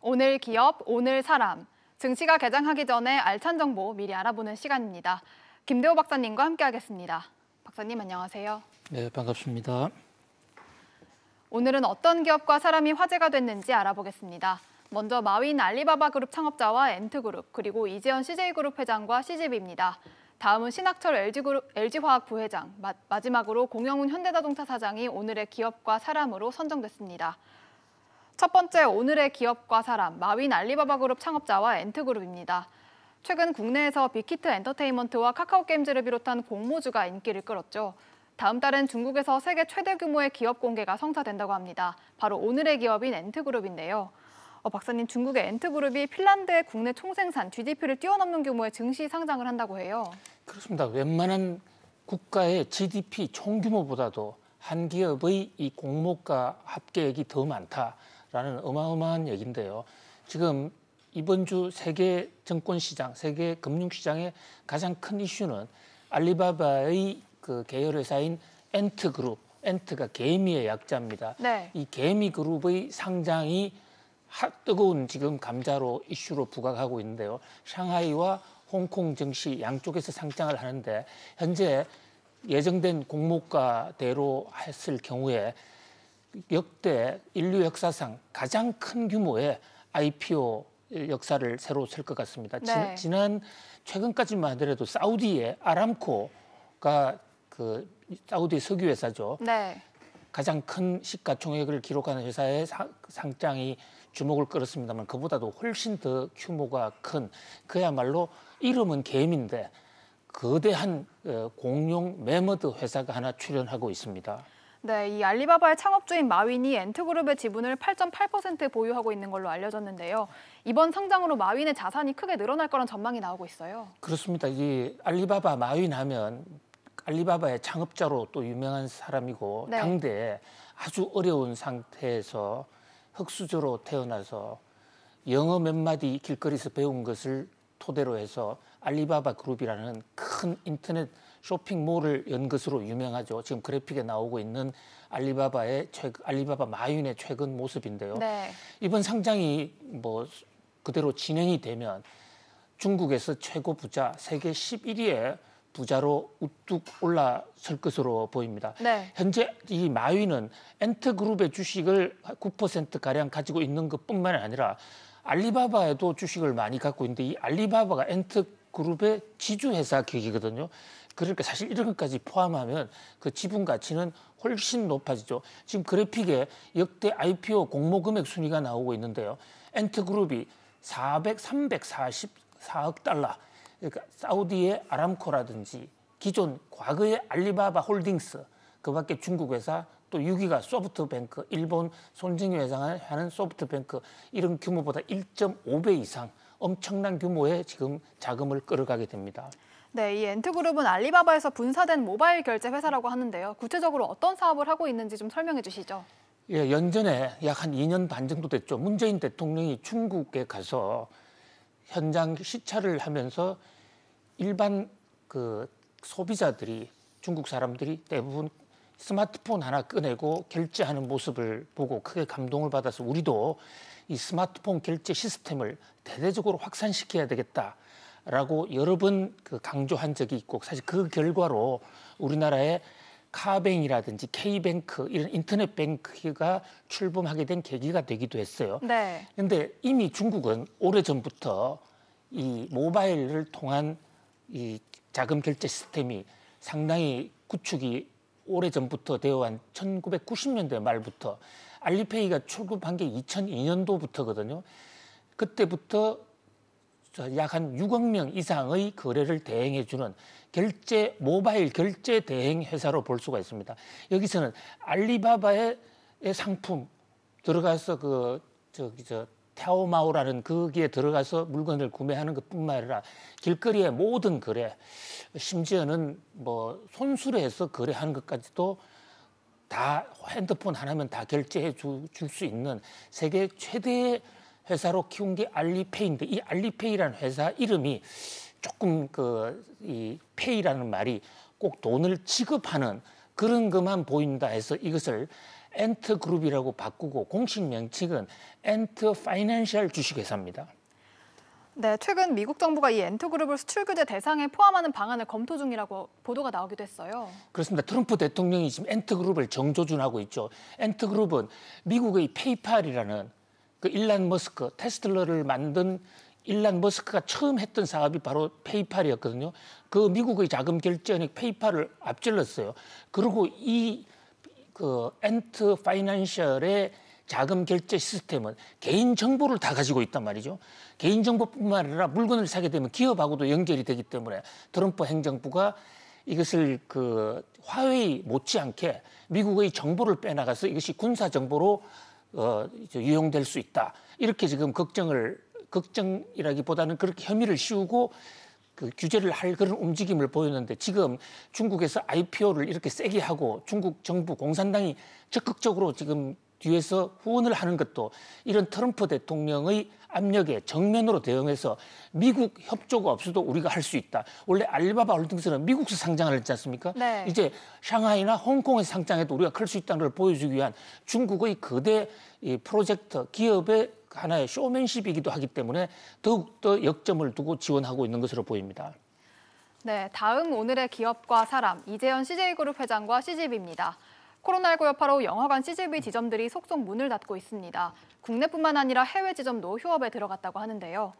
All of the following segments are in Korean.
오늘 기업, 오늘 사람. 증시가 개장하기 전에 알찬 정보 미리 알아보는 시간입니다. 김대호 박사님과 함께하겠습니다. 박사님 안녕하세요. 네, 반갑습니다. 오늘은 어떤 기업과 사람이 화제가 됐는지 알아보겠습니다. 먼저 마윈 알리바바 그룹 창업자와 엔트그룹, 그리고 이재현 CJ그룹 회장과 CGV입니다. 다음은 신학철 LG그룹, LG화학 부회장, 마, 지막으로 공영훈 현대자동차 사장이 오늘의 기업과 사람으로 선정됐습니다. 첫 번째 오늘의 기업과 사람, 마윈 알리바바 그룹 창업자와 엔트그룹입니다. 최근 국내에서 빅히트 엔터테인먼트와 카카오게임즈를 비롯한 공모주가 인기를 끌었죠. 다음 달엔 중국에서 세계 최대 규모의 기업 공개가 성사된다고 합니다. 바로 오늘의 기업인 엔트그룹인데요. 어, 박사님, 중국의 엔트그룹이 핀란드의 국내 총생산 GDP를 뛰어넘는 규모의 증시 상장을 한다고 해요. 그렇습니다. 웬만한 국가의 GDP 총규모보다도 한 기업의 이 공모가 합계액이 더 많다. 라는 어마어마한 얘기인데요. 지금 이번 주 세계 정권 시장, 세계 금융 시장의 가장 큰 이슈는 알리바바의 그 계열 회사인 엔트 그룹, 엔트가 개미의 약자입니다. 네. 이 개미 그룹의 상장이 핫 뜨거운 지금 감자로 이슈로 부각하고 있는데요. 상하이와 홍콩 증시 양쪽에서 상장을 하는데 현재 예정된 공모가대로 했을 경우에 역대 인류 역사상 가장 큰 규모의 IPO 역사를 새로 쓸 것 같습니다. 네. 지, 난 최근까지만 하더라도 사우디의 아람코가 그 사우디 석유 회사죠. 네. 가장 큰 시가총액을 기록하는 회사의 사, 상장이 주목을 끌었습니다만 그보다도 훨씬 더 규모가 큰 그야말로 이름은 개미인데 거대한 어, 공룡 매머드 회사가 하나 출연하고 있습니다. 네, 이 알리바바의 창업주인 마윈이 엔트그룹의 지분을 8.8% 보유하고 있는 걸로 알려졌는데요. 이번 성장으로 마윈의 자산이 크게 늘어날 거란 전망이 나오고 있어요. 그렇습니다. 이 알리바바 마윈 하면 알리바바의 창업자로 또 유명한 사람이고 네. 당대 아주 어려운 상태에서 흙수저로 태어나서 영어 몇 마디 길거리에서 배운 것을 토대로 해서 알리바바 그룹이라는 큰 인터넷 쇼핑몰을 연 것으로 유명하죠. 지금 그래픽에 나오고 있는 알리바바의 최, 알리바바 마윈의 최근 모습인데요. 네. 이번 상장이 뭐 그대로 진행이 되면 중국에서 최고 부자 세계 11위에 부자로 우뚝 올라설 것으로 보입니다. 네. 현재 이 마윈은 엔트그룹의 주식을 9%가량 가지고 있는 것뿐만 아니라 알리바바에도 주식을 많이 갖고 있는데 이 알리바바가 엔트 그룹의 지주회사 기획이거든요. 그러니까 사실 이런 것까지 포함하면 그 지분 가치는 훨씬 높아지죠. 지금 그래픽에 역대 IPO 공모 금액 순위가 나오고 있는데요. 엔트그룹이 400, 344억 달러. 그러니까 사우디의 아람코라든지 기존 과거의 알리바바 홀딩스, 그 밖에 중국 회사, 또 6위가 소프트뱅크, 일본 손정희 회장을 하는 소프트뱅크 이런 규모보다 1.5배 이상 엄청난 규모의 지금 자금을 끌어가게 됩니다. 네, 이 엔트그룹은 알리바바에서 분사된 모바일 결제 회사라고 하는데요. 구체적으로 어떤 사업을 하고 있는지 좀 설명해 주시죠. 예, 연전에 약 한 2년 반 정도 됐죠. 문재인 대통령이 중국에 가서 현장 시찰을 하면서 일반 그 소비자들이 중국 사람들이 대부분 스마트폰 하나 꺼내고 결제하는 모습을 보고 크게 감동을 받아서 우리도 이 스마트폰 결제 시스템을 대대적으로 확산시켜야 되겠다라고 여러 번그 강조한 적이 있고 사실 그 결과로 우리나라에 카뱅이라든지 K뱅크 이런 인터넷 뱅크가 출범하게 된 계기가 되기도 했어요. 네. 근데 이미 중국은 오래전부터 이 모바일을 통한 이 자금 결제 시스템이 상당히 구축이 오래전부터 되어 한 1990년대 말부터 알리페이가 출범한게 2002년도부터거든요. 그때부터 약 한 6억 명 이상의 거래를 대행해 주는 결제 모바일 결제 대행 회사로 볼 수가 있습니다. 여기서는 알리바바의 상품 들어가서 그 저기 저 타오마오라는 거기에 들어가서 물건을 구매하는 것뿐만 아니라 길거리의 모든 거래, 심지어는 뭐 손수레에서 거래하는 것까지도 다 핸드폰 하나면 다 결제해 줄 수 있는 세계 최대의 회사로 키운 게 알리페이인데 이 알리페이라는 회사 이름이 조금 그 이 페이라는 말이 꼭 돈을 지급하는 그런 것만 보인다 해서 이것을 엔트 그룹이라고 바꾸고 공식 명칭은 엔트 파이낸셜 주식회사입니다. 네, 최근 미국 정부가 이 엔트그룹을 수출 규제 대상에 포함하는 방안을 검토 중이라고 보도가 나오기도 했어요. 그렇습니다. 트럼프 대통령이 지금 엔트그룹을 정조준하고 있죠. 엔트그룹은 미국의 페이팔이라는 그 일란 머스크, 테슬러를 만든 일란 머스크가 처음 했던 사업이 바로 페이팔이었거든요. 그 미국의 자금 결제은행 페이팔을 앞질렀어요. 그리고 이 그 엔트 파이낸셜의 자금 결제 시스템은 개인 정보를 다 가지고 있단 말이죠. 개인 정보뿐만 아니라 물건을 사게 되면 기업하고도 연결이 되기 때문에 트럼프 행정부가 이것을 그 화웨이 못지않게 미국의 정보를 빼나가서 이것이 군사 정보로 어, 유용될 수 있다. 이렇게 지금 걱정을 걱정이라기보다는 그렇게 혐의를 씌우고 그 규제를 할 그런 움직임을 보였는데 지금 중국에서 IPO를 이렇게 세게 하고 중국 정부 공산당이 적극적으로 지금 뒤에서 후원을 하는 것도 이런 트럼프 대통령의 압력에 정면으로 대응해서 미국 협조가 없어도 우리가 할 수 있다. 원래 알리바바 홀딩스는 미국에서 상장을 했지 않습니까? 네. 이제 상하이나 홍콩에 상장해도 우리가 클 수 있다는 걸 보여주기 위한 중국의 거대 이 프로젝트 기업의 하나의 쇼맨십이기도 하기 때문에 더욱더 역점을 두고 지원하고 있는 것으로 보입니다. 네, 다음 오늘의 기업과 사람 이재현 CJ그룹 회장과 CGV입니다. 코로나19 여파로 영화관 CGV 지점들이 속속 문을 닫고 있습니다. 국내뿐만 아니라 해외 지점도 휴업에 들어갔다고 하는데요.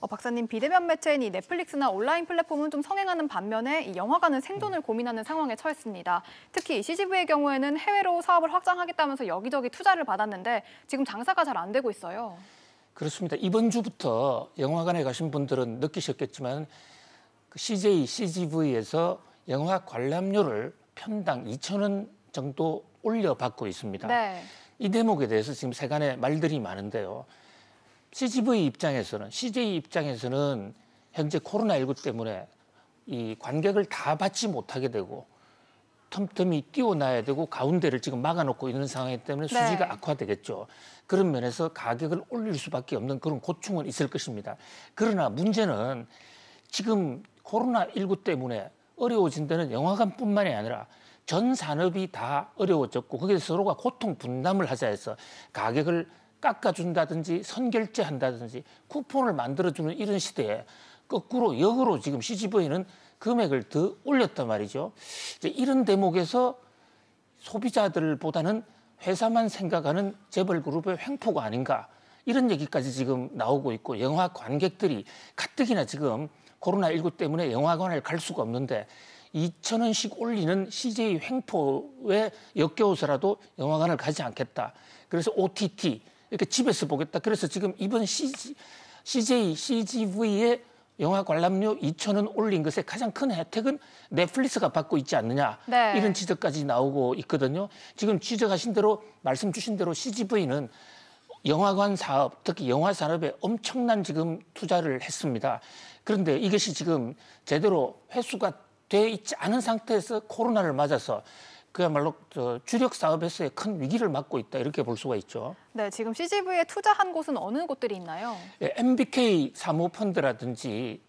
어, 박사님 비대면 매체인 이 넷플릭스나 온라인 플랫폼은 좀 성행하는 반면에 이 영화관은 생존을 고민하는 상황에 처했습니다. 특히 CGV의 경우에는 해외로 사업을 확장하겠다면서 여기저기 투자를 받았는데 지금 장사가 잘 안 되고 있어요. 그렇습니다. 이번 주부터 영화관에 가신 분들은 느끼셨겠지만 CJ, 그 CGV에서 영화 관람료를 편당 2천 원 정도 올려받고 있습니다. 네. 이 대목에 대해서 지금 세간의 말들이 많은데요. CGV 입장에서는 CJ 입장에서는 현재 코로나19 때문에 이 관객을 다 받지 못하게 되고 틈틈이 뛰어나야 되고 가운데를 지금 막아놓고 있는 상황이기 때문에 네. 수지가 네. 악화되겠죠. 그런 면에서 가격을 올릴 수밖에 없는 그런 고충은 있을 것입니다. 그러나 문제는 지금 코로나19 때문에 어려워진 데는 영화관뿐만이 아니라 전 산업이 다 어려워졌고 거기에 서로가 고통 분담을 하자 해서 가격을 깎아준다든지 선결제한다든지 쿠폰을 만들어주는 이런 시대에 거꾸로 역으로 지금 CGV는 금액을 더 올렸단 말이죠. 이제 이런 대목에서 소비자들보다는 회사만 생각하는 재벌 그룹의 횡포가 아닌가 이런 얘기까지 지금 나오고 있고 영화 관객들이 가뜩이나 지금 코로나19 때문에 영화관을 갈 수가 없는데 2천 원씩 올리는 CJ 횡포에 역겨워서라도 영화관을 가지 않겠다. 그래서 OTT 이렇게 집에서 보겠다. 그래서 지금 이번 CG, CJ c g v 에 영화 관람료 2천 원 올린 것에 가장 큰 혜택은 넷플릭스가 받고 있지 않느냐 네. 이런 지적까지 나오고 있거든요. 지금 지적하신 대로 말씀 주신 대로 CGV는 영화관 사업, 특히 영화 산업에 엄청난 지금 투자를 했습니다. 그런데 이것이 지금 제대로 회수가 돼 있지 않은 상태에서 코로나를 맞아서 그야말로 주력 사업에서의 큰 위기를 맞고 있다 이렇게 볼 수가 있죠. 네, 지금 CGV에 투자한 곳은 어느 곳들이 있나요? 예, MBK 사모펀드라든지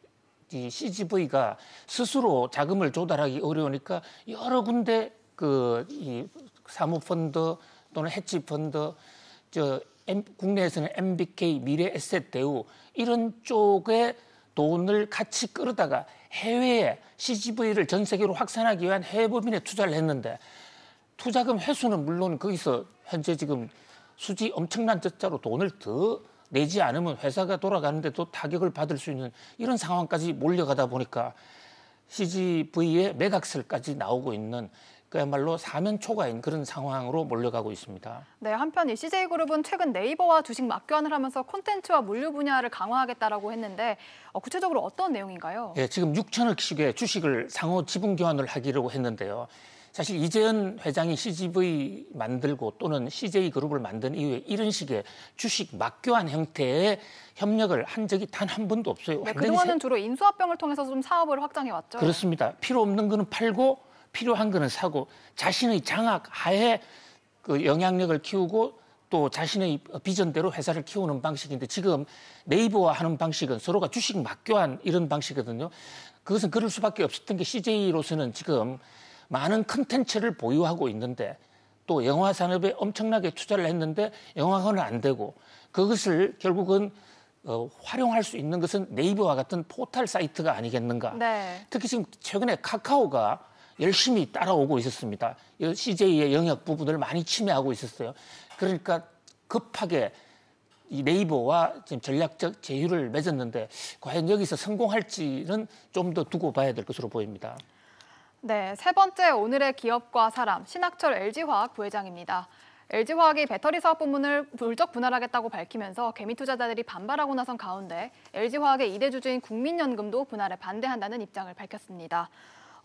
이 CGV가 스스로 자금을 조달하기 어려우니까 여러 군데 그 이 사모펀드 또는 해치펀드 저 M, 국내에서는 MBK 미래에셋 대우 이런 쪽에 돈을 같이 끌어다가 해외에 CGV를 전 세계로 확산하기 위한 해외 법인에 투자를 했는데 투자금 회수는 물론 거기서 현재 지금 수지 엄청난 숫자로 돈을 더 내지 않으면 회사가 돌아가는데도 타격을 받을 수 있는 이런 상황까지 몰려가다 보니까 CGV의 매각설까지 나오고 있는 그야말로 사면 초과인 그런 상황으로 몰려가고 있습니다. 네, 한편 이 CJ그룹은 최근 네이버와 주식 맞교환을 하면서 콘텐츠와 물류 분야를 강화하겠다라고 했는데 어, 구체적으로 어떤 내용인가요? 예, 지금 6천억씩의 주식을 상호 지분 교환을 하기로 했는데요. 사실 이재현 회장이 CGV 만들고 또는 CJ그룹을 만든 이후에 이런 식의 주식 막교환 형태의 협력을 한 적이 단 한 번도 없어요. 네, 그동안은 세... 주로 인수합병을 통해서 좀 사업을 확장해 왔죠. 그렇습니다. 필요 없는 거는 팔고 필요한 거는 사고 자신의 장악 하에 그 영향력을 키우고 또 자신의 비전대로 회사를 키우는 방식인데 지금 네이버와 하는 방식은 서로가 주식 맞교환 이런 방식이거든요. 그것은 그럴 수밖에 없었던 게 CJ로서는 지금 많은 컨텐츠를 보유하고 있는데 또 영화 산업에 엄청나게 투자를 했는데 영화관은 안 되고 그것을 결국은 어, 활용할 수 있는 것은 네이버와 같은 포털 사이트가 아니겠는가. 네. 특히 지금 최근에 카카오가 열심히 따라오고 있었습니다. CJ의 영역 부분을 많이 침해하고 있었어요. 그러니까 급하게 이 네이버와 지금 전략적 제휴를 맺었는데 과연 여기서 성공할지는 좀 더 두고 봐야 될 것으로 보입니다. 네, 세 번째 오늘의 기업과 사람 신학철 LG화학 부회장입니다. LG화학이 배터리 사업 부문을 물적 분할하겠다고 밝히면서 개미 투자자들이 반발하고 나선 가운데 LG화학의 이대 주주인 국민연금도 분할에 반대한다는 입장을 밝혔습니다.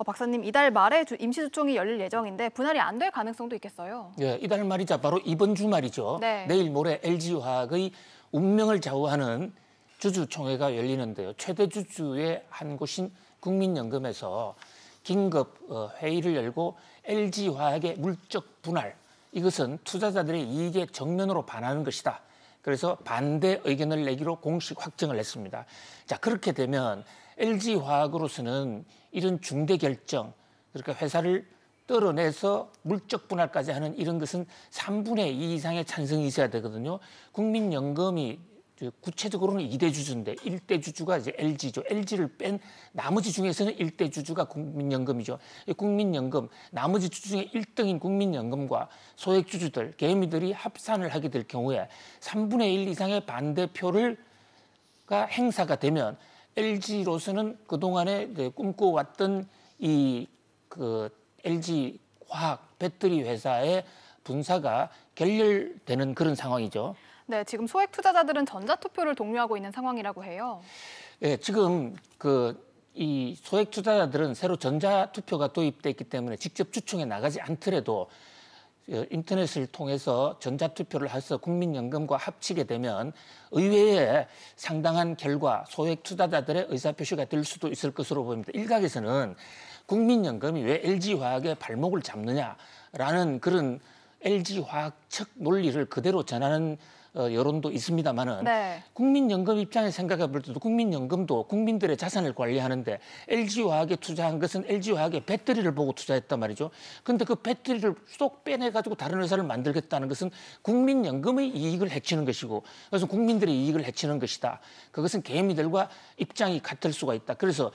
어, 박사님 이달 말에 임시주총이 열릴 예정인데 분할이 안 될 가능성도 있겠어요. 예, 이달 말이자 바로 이번 주말이죠. 네. 내일 모레 LG화학의 운명을 좌우하는 주주총회가 열리는데요. 최대 주주의 한 곳인 국민연금에서 긴급 어, 회의를 열고 LG화학의 물적 분할 이것은 투자자들의 이익에 정면으로 반하는 것이다. 그래서 반대 의견을 내기로 공식 확정을 했습니다. 자 그렇게 되면 LG화학으로서는 이런 중대 결정, 그러니까 회사를 떨어내서 물적 분할까지 하는 이런 것은 3분의 2 이상의 찬성이 있어야 되거든요. 국민연금이 구체적으로는 2대 주주인데 1대 주주가 이제 LG죠. LG를 뺀 나머지 중에서는 1대 주주가 국민연금이죠. 국민연금, 나머지 주주 중에 1등인 국민연금과 소액 주주들, 개미들이 합산을 하게 될 경우에 3분의 1 이상의 반대표를 가 행사가 되면 LG로서는 그동안에 꿈꿔왔던 이 그 LG 화학 배터리 회사의 분사가 결렬되는 그런 상황이죠. 네, 지금 소액 투자자들은 전자투표를 독려하고 있는 상황이라고 해요. 예, 네, 지금 그 이 소액 투자자들은 새로 전자투표가 도입돼 있기 때문에 직접 추총에 나가지 않더라도 예, 인터넷을 통해서 전자투표를 해서 국민연금과 합치게 되면 의외에 상당한 결과 소액 투자자들의 의사표시가 될 수도 있을 것으로 보입니다. 일각에서는 국민연금이 왜 LG화학의 발목을 잡느냐라는 그런 LG화학 측 논리를 그대로 전하는 어, 여론도 있습니다만은 네. 국민연금 입장에 생각해 볼 때도 국민연금도 국민들의 자산을 관리하는데 LG화학에 투자한 것은 LG화학의 배터리를 보고 투자했단 말이죠. 그런데그 배터리를 쏙 빼내 가지고 다른 회사를 만들겠다는 것은 국민연금의 이익을 해치는 것이고 그것은 국민들의 이익을 해치는 것이다. 그것은 개미들과 입장이 같을 수가 있다. 그래서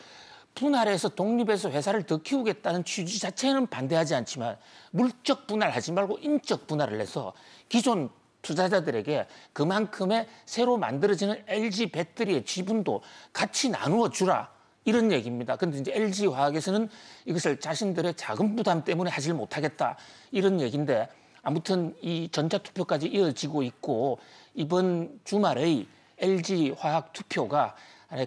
분할해서 독립해서 회사를 더 키우겠다는 취지 자체는 반대하지 않지만 물적 분할하지 말고 인적 분할을 해서 기존 투자자들에게 그만큼의 새로 만들어지는 LG 배터리의 지분도 같이 나누어 주라. 이런 얘기입니다. 근데 이제 LG 화학에서는 이것을 자신들의 자금 부담 때문에 하질 못하겠다. 이런 얘기인데 아무튼 이 전자투표까지 이어지고 있고 이번 주말의 LG 화학 투표가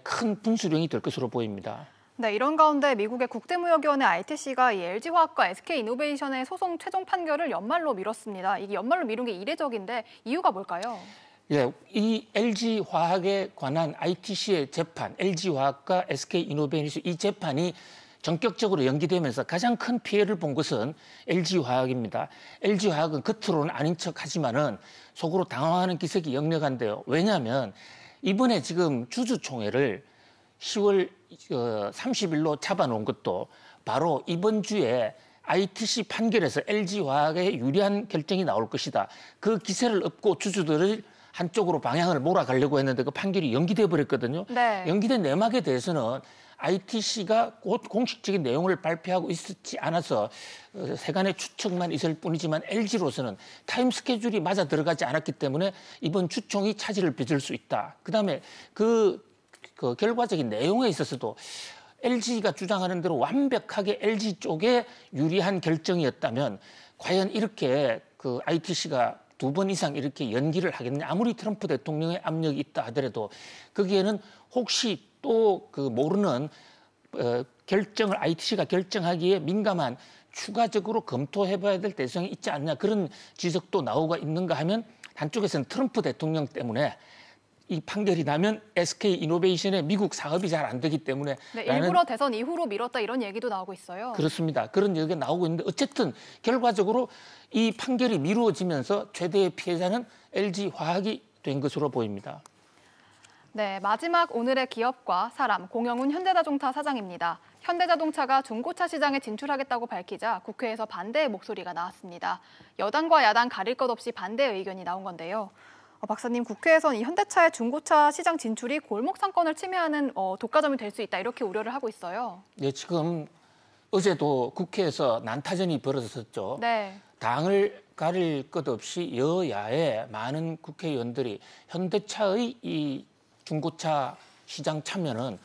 큰 분수령이 될 것으로 보입니다. 네, 이런 가운데 미국의 국제무역위원회 ITC가 이 LG화학과 SK이노베이션의 소송 최종 판결을 연말로 미뤘습니다. 이게 연말로 미룬 게 이례적인데 이유가 뭘까요? 예, 이 LG화학에 관한 ITC의 재판, LG화학과 SK이노베이션 이 재판이 전격적으로 연기되면서 가장 큰 피해를 본 것은 LG화학입니다. LG화학은 겉으로는 아닌 척 하지만은 속으로 당황하는 기색이 역력한데요. 왜냐하면 이번에 지금 주주총회를 10월 30일로 잡아놓은 것도 바로 이번 주에 ITC 판결에서 LG화학에 유리한 결정이 나올 것이다. 그 기세를 업고 주주들을 한쪽으로 방향을 몰아가려고 했는데 그 판결이 연기돼 버렸거든요. 네. 연기된 내막에 대해서는 ITC가 곧 공식적인 내용을 발표하고 있었지 않아서 어, 세간의 추측만 있을 뿐이지만 LG로서는 타임 스케줄이 맞아 들어가지 않았기 때문에 이번 추총이 차질을 빚을 수 있다. 그다음에 그그 결과적인 내용에 있어서도 LG가 주장하는 대로 완벽하게 LG 쪽에 유리한 결정이었다면 과연 이렇게 그 ITC가 두 번 이상 이렇게 연기를 하겠느냐 아무리 트럼프 대통령의 압력이 있다 하더라도 거기에는 혹시 또 그 모르는 어, 결정을 ITC가 결정하기에 민감한 추가적으로 검토해봐야 될 대상이 있지 않냐 그런 지적도 나오고 있는가 하면 한쪽에서는 트럼프 대통령 때문에 이 판결이 나면 SK 이노베이션의 미국 사업이 잘 안 되기 때문에 네, 일부러 대선 이후로 미뤘다 이런 얘기도 나오고 있어요. 그렇습니다. 그런 얘기가 나오고 있는데 어쨌든 결과적으로 이 판결이 미루어지면서 최대의 피해자는 LG 화학이 된 것으로 보입니다. 네, 마지막 오늘의 기업과 사람 공영훈 현대자동차 사장입니다. 현대자동차가 중고차 시장에 진출하겠다고 밝히자 국회에서 반대의 목소리가 나왔습니다. 여당과 야당 가릴 것 없이 반대 의 의견이 나온 건데요. 어, 박사님 국회에선 이 현대차의 중고차 시장 진출이 골목 상권을 침해하는 어, 독과점이 될 수 있다 이렇게 우려를 하고 있어요. 예, 지금 어제도 국회에서 난타전이 벌어졌었죠. 네. 당을 가릴 것 없이 여야의 많은 국회의원들이 현대차의 이 중고차 시장 참여는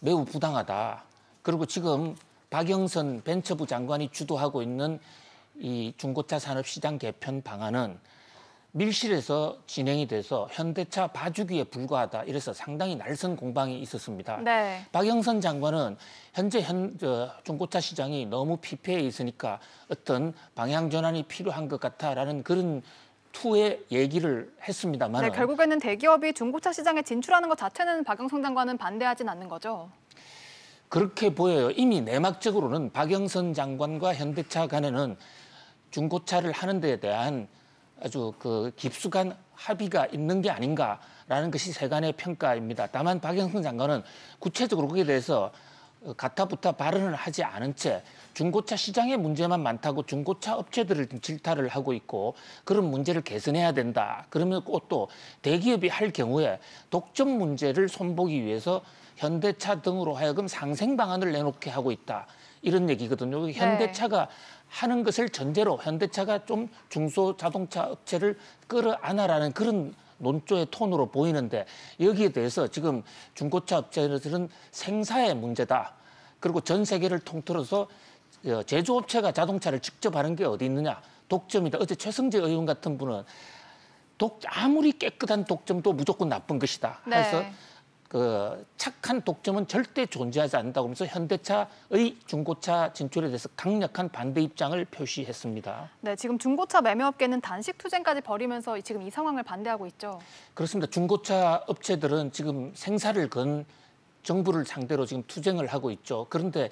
매우 부당하다. 그리고 지금 박영선 벤처부 장관이 주도하고 있는 이 중고차 산업 시장 개편 방안은 밀실에서 진행이 돼서 현대차 봐주기에 불과하다. 이래서 상당히 날선 공방이 있었습니다. 네. 박영선 장관은 현재 현, 저, 중고차 시장이 너무 피폐해 있으니까 어떤 방향 전환이 필요한 것 같아라는 그런 투의 얘기를 했습니다만 네, 결국에는 대기업이 중고차 시장에 진출하는 것 자체는 박영선 장관은 반대하진 않는 거죠. 그렇게 보여요. 이미 내막적으로는 박영선 장관과 현대차 간에는 중고차를 하는 데 대한 아주 그 깊숙한 합의가 있는 게 아닌가라는 것이 세간의 평가입니다. 다만 박영선 장관은 구체적으로 거기에 대해서 어, 가타부타 발언을 하지 않은 채 중고차 시장의 문제만 많다고 중고차 업체들을 질타를 하고 있고 그런 문제를 개선해야 된다. 그러면 꼭또 대기업이 할 경우에 독점 문제를 손보기 위해서 현대차 등으로 하여금 상생 방안을 내놓게 하고 있다. 이런 얘기거든요. 그 네. 현대차가 하는 것을 전제로 현대차가 좀 중소 자동차 업체를 끌어안아라는 그런 논조의 톤으로 보이는데 여기에 대해서 지금 중고차 업체들은 생사의 문제다. 그리고 전 세계를 통틀어서 어, 제조업체가 자동차를 직접 하는 게 어디 있느냐. 독점이다. 어제 최승재 의원 같은 분은 독, 아무리 깨끗한 독점도 무조건 나쁜 것이다. 그래서 네. 그 착한 독점은 절대 존재하지 않는다고 하면서 현대차의 중고차 진출에 대해서 강력한 반대 입장을 표시했습니다. 네, 지금 중고차 매매업계는 단식 투쟁까지 벌이면서 지금 이 상황을 반대하고 있죠. 그렇습니다. 중고차 업체들은 지금 생사를 건 정부를 상대로 지금 투쟁을 하고 있죠. 그런데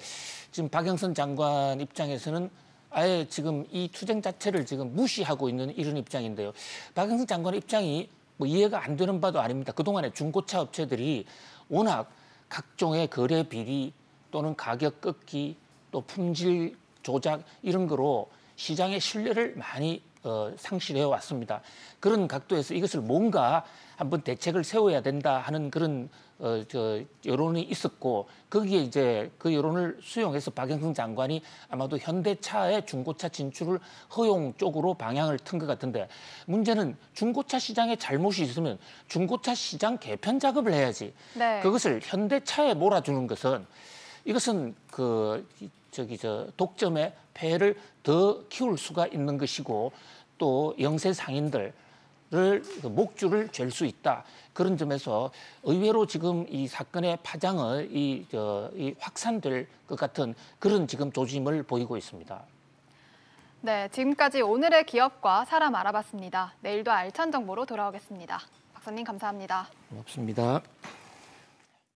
지금 박영선 장관 입장에서는 아예 지금 이 투쟁 자체를 지금 무시하고 있는 이런 입장인데요. 박영선 장관의 입장이 뭐 이해가 안 되는 바도 아닙니다. 그동안에 중고차 업체들이 워낙 각종의 거래 비리 또는 가격 끊기또 품질 조작 이런 거로 시장의 신뢰를 많이 어, 상실해 왔습니다. 그런 각도에서 이것을 뭔가 한번 대책을 세워야 된다 하는 그런 어, 저 여론이 있었고 거기에 이제 그 여론을 수용해서 박영승 장관이 아마도 현대차의 중고차 진출을 허용 쪽으로 방향을 튼 것 같은데 문제는 중고차 시장에 잘못이 있으면 중고차 시장 개편 작업을 해야지 네. 그것을 현대차에 몰아주는 것은 이것은 그 저기 저 독점의 폐해를 더 키울 수가 있는 것이고 또 영세 상인들을 그 목줄을 잴수 있다. 그런 점에서 의외로 지금 이 사건의 파장을 이, 저, 이 확산될 것 같은 그런 지금 조짐을 보이고 있습니다. 네, 지금까지 오늘의 기업과 사람 알아봤습니다. 내일도 알찬 정보로 돌아오겠습니다. 박사님 감사합니다. 고맙습니다.